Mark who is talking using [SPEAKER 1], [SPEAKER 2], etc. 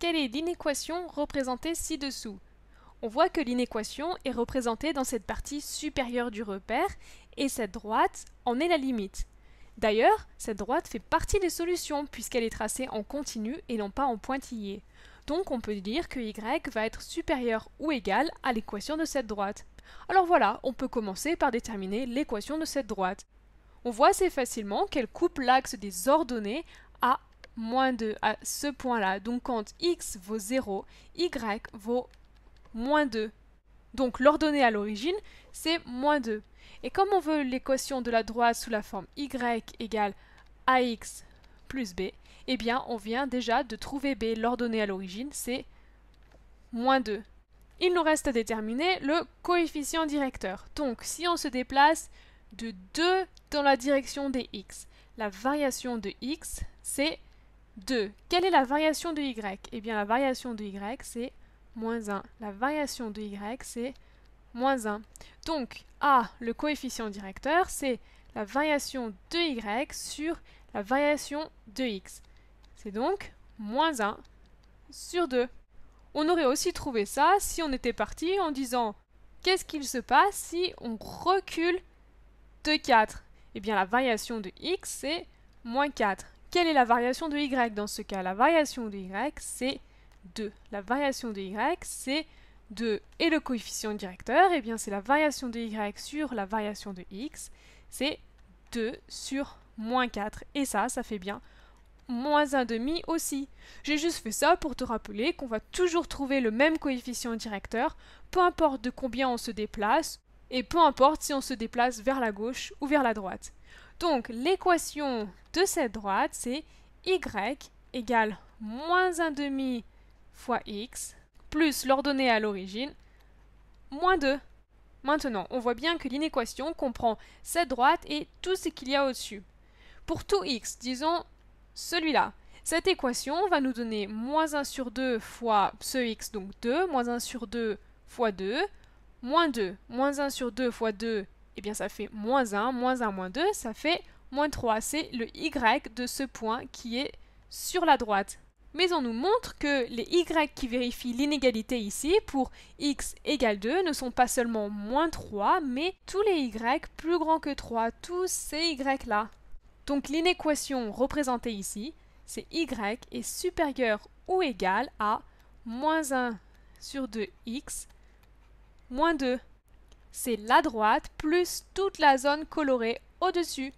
[SPEAKER 1] Quelle est l'inéquation représentée ci-dessous On voit que l'inéquation est représentée dans cette partie supérieure du repère et cette droite en est la limite. D'ailleurs, cette droite fait partie des solutions puisqu'elle est tracée en continu et non pas en pointillé. Donc on peut dire que y va être supérieur ou égal à l'équation de cette droite. Alors voilà, on peut commencer par déterminer l'équation de cette droite. On voit assez facilement qu'elle coupe l'axe des ordonnées à moins 2 à ce point-là. Donc quand x vaut 0, y vaut moins 2. Donc l'ordonnée à l'origine, c'est moins 2. Et comme on veut l'équation de la droite sous la forme y égale ax plus b, eh bien on vient déjà de trouver b, l'ordonnée à l'origine, c'est moins 2. Il nous reste à déterminer le coefficient directeur. Donc si on se déplace de 2 dans la direction des x, la variation de x, c'est 2. Quelle est la variation de y Eh bien, la variation de y, c'est moins 1. La variation de y, c'est moins 1. Donc, A, le coefficient directeur, c'est la variation de y sur la variation de x. C'est donc moins 1 sur 2. On aurait aussi trouvé ça si on était parti en disant qu'est-ce qu'il se passe si on recule de 4 Eh bien, la variation de x, c'est moins 4. Quelle est la variation de y dans ce cas La variation de y, c'est 2. La variation de y, c'est 2. Et le coefficient directeur, eh bien c'est la variation de y sur la variation de x, c'est 2 sur moins 4. Et ça, ça fait bien moins un demi aussi. J'ai juste fait ça pour te rappeler qu'on va toujours trouver le même coefficient directeur, peu importe de combien on se déplace, et peu importe si on se déplace vers la gauche ou vers la droite. Donc l'équation de cette droite, c'est y égale moins 1 demi fois x plus l'ordonnée à l'origine, moins 2. Maintenant, on voit bien que l'inéquation comprend cette droite et tout ce qu'il y a au-dessus. Pour tout x, disons celui-là, cette équation va nous donner moins 1 sur 2 fois ce x, donc 2, moins 1 sur 2 fois 2, moins 2. Moins 1 sur 2 fois 2, eh bien ça fait moins 1. Moins 1, moins 2, ça fait moins 3. C'est le y de ce point qui est sur la droite. Mais on nous montre que les y qui vérifient l'inégalité ici pour x égale 2 ne sont pas seulement moins 3, mais tous les y plus grands que 3, tous ces y-là. Donc l'inéquation représentée ici, c'est y est supérieur ou égal à moins 1 sur 2x moins 2. C'est la droite plus toute la zone colorée au-dessus.